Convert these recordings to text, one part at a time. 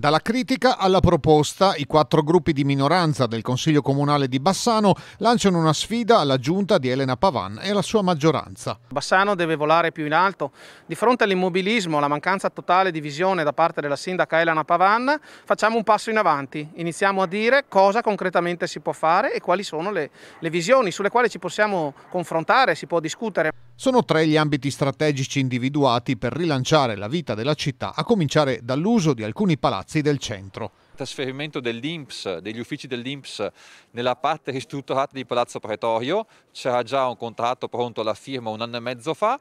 Dalla critica alla proposta, i quattro gruppi di minoranza del Consiglio Comunale di Bassano lanciano una sfida alla giunta di Elena Pavan e alla sua maggioranza. Bassano deve volare più in alto. Di fronte all'immobilismo, alla mancanza totale di visione da parte della sindaca Elena Pavan, facciamo un passo in avanti. Iniziamo a dire cosa concretamente si può fare e quali sono le, le visioni sulle quali ci possiamo confrontare, si può discutere. Sono tre gli ambiti strategici individuati per rilanciare la vita della città, a cominciare dall'uso di alcuni palazzi del centro trasferimento dell'INPS, degli uffici dell'INPS nella parte ristrutturata di Palazzo Pretorio, c'era già un contratto pronto alla firma un anno e mezzo fa,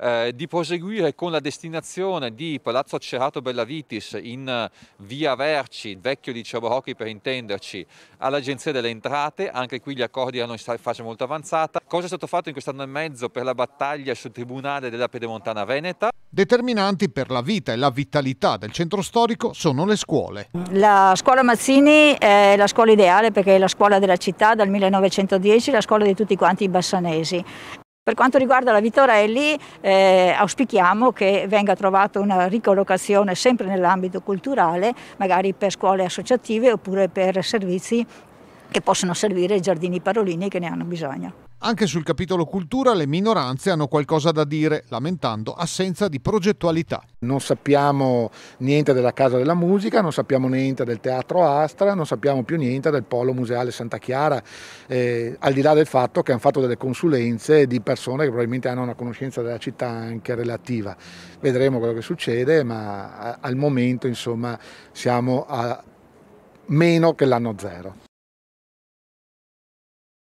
eh, di proseguire con la destinazione di Palazzo Cerato Bellavitis in eh, via Verci, vecchio di Ciaborocchi per intenderci, all'Agenzia delle Entrate, anche qui gli accordi erano in fase molto avanzata. Cosa è stato fatto in quest'anno e mezzo per la battaglia sul Tribunale della Piedemontana Veneta? Determinanti per la vita e la vitalità del centro storico sono le scuole. La la scuola Mazzini è la scuola ideale perché è la scuola della città dal 1910, la scuola di tutti quanti i bassanesi. Per quanto riguarda la Vitorelli, eh, auspichiamo che venga trovata una ricollocazione sempre nell'ambito culturale, magari per scuole associative oppure per servizi che possono servire i giardini parolini che ne hanno bisogno. Anche sul capitolo cultura le minoranze hanno qualcosa da dire, lamentando assenza di progettualità. Non sappiamo niente della Casa della Musica, non sappiamo niente del Teatro Astra, non sappiamo più niente del Polo Museale Santa Chiara, eh, al di là del fatto che hanno fatto delle consulenze di persone che probabilmente hanno una conoscenza della città anche relativa. Vedremo quello che succede, ma al momento insomma siamo a meno che l'anno zero.